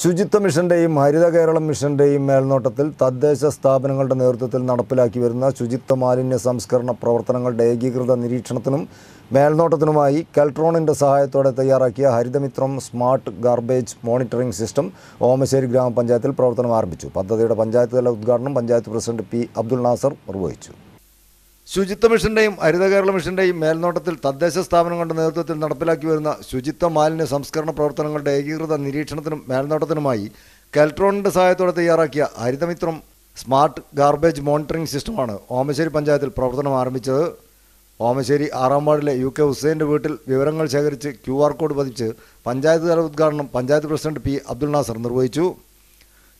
ശുചിത്വ മിഷൻ്റെയും ഹരിത കേരളം മിഷൻ്റെയും മേൽനോട്ടത്തിൽ തദ്ദേശ സ്ഥാപനങ്ങളുടെ നേതൃത്വത്തിൽ നടപ്പിലാക്കി വരുന്ന ശുചിത്വ മാലിന്യ സംസ്കരണ പ്രവർത്തനങ്ങളുടെ ഏകീകൃത നിരീക്ഷണത്തിനും മേൽനോട്ടത്തിനുമായി കെൽട്രോണിൻ്റെ സഹായത്തോടെ തയ്യാറാക്കിയ Harithamithram smart garbage monitoring system Omassery ഗ്രാമപഞ്ചായത്തിൽ പ്രവർത്തനം ആരംഭിച്ചു പദ്ധതിയുടെ പഞ്ചായത്ത് തല ഉദ്ഘാടനം പഞ്ചായത്ത് പ്രസിഡന്റ് പി അബ്ദുൾ നാസർ നിർവഹിച്ചു ശുചിത്വ മിഷന്റെയും ഹരിത കേരള മിഷന്റെയും മേൽനോട്ടത്തിൽ തദ്ദേശ സ്ഥാപനങ്ങളുടെ നേതൃത്വത്തിൽ നടപ്പിലാക്കി വരുന്ന ശുചിത്വ മാലിന്യ സംസ്കരണ പ്രവർത്തനങ്ങളുടെ ഏകീകൃത നിരീക്ഷണത്തിനും മേൽനോട്ടത്തിനുമായി കെൽട്രോണിന്റെ സഹായത്തോടെ തയ്യാറാക്കിയ ഹരിതമിത്രം സ്മാർട്ട് ഗാർബേജ് മോണിറ്ററിംഗ് സിസ്റ്റമാണ് ഓമശ്ശേരി പഞ്ചായത്തിൽ പ്രവർത്തനം ആരംഭിച്ചത് ഓമശ്ശേരി ആറാം വാർഡിലെ യു കെ ഹുസൈൻ്റെ വീട്ടിൽ വിവരങ്ങൾ ശേഖരിച്ച് ക്യു ആർ കോഡ് പതിച്ച് പഞ്ചായത്ത് തല ഉദ്ഘാടനം പഞ്ചായത്ത് പ്രസിഡന്റ് പി അബ്ദുൽ നാസർ നിർവഹിച്ചു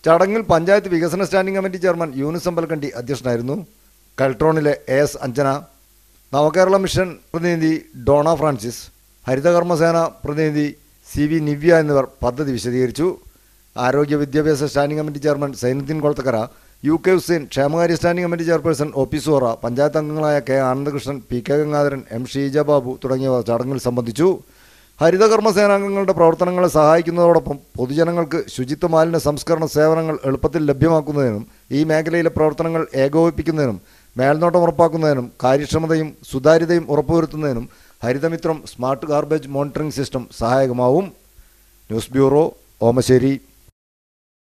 ചടങ്ങിൽ പഞ്ചായത്ത് വികസന standing committee chairman Younis Ambalkandi അധ്യക്ഷനായിരുന്നു കൽട്രോണിലെ A S Anjana Navakerala mission പ്രതിനിധി ഡോണ ഫ്രാൻസിസ് ഹരിതകർമ്മസേന പ്രതിനിധി സി വി നിവ്യ എന്നിവർ പദ്ധതി വിശദീകരിച്ചു ആരോഗ്യ വിദ്യാഭ്യാസ standing committee chairman Sainudheen Kolathakkara U K Hussain ക്ഷേമകാര്യ standing committee chairperson O P Sura panchayat അംഗങ്ങളായ K Anandakrishnan P K Gangadharan M Sheeja Babu തുടങ്ങിയവർ ചടങ്ങിൽ സംബന്ധിച്ചു ഹരിതകർമ്മസേനാംഗങ്ങളുടെ പ്രവർത്തനങ്ങളെ സഹായിക്കുന്നതോടൊപ്പം പൊതുജനങ്ങൾക്ക് ശുചിത്വ മാലിന്യ സംസ്കരണ സേവനങ്ങൾ എളുപ്പത്തിൽ ലഭ്യമാക്കുന്നതിനും ഈ മേഖലയിലെ പ്രവർത്തനങ്ങൾ ഏകോപിപ്പിക്കുന്നതിനും മേൽനോട്ടം ഉറപ്പാക്കുന്നതിനും കാര്യക്ഷമതയും സുതാര്യതയും ഉറപ്പുവരുത്തുന്നതിനും Harithamithram smart garbage monitoring system സഹായകമാവും ന്യൂസ് ബ്യൂറോ ഓമശ്ശേരി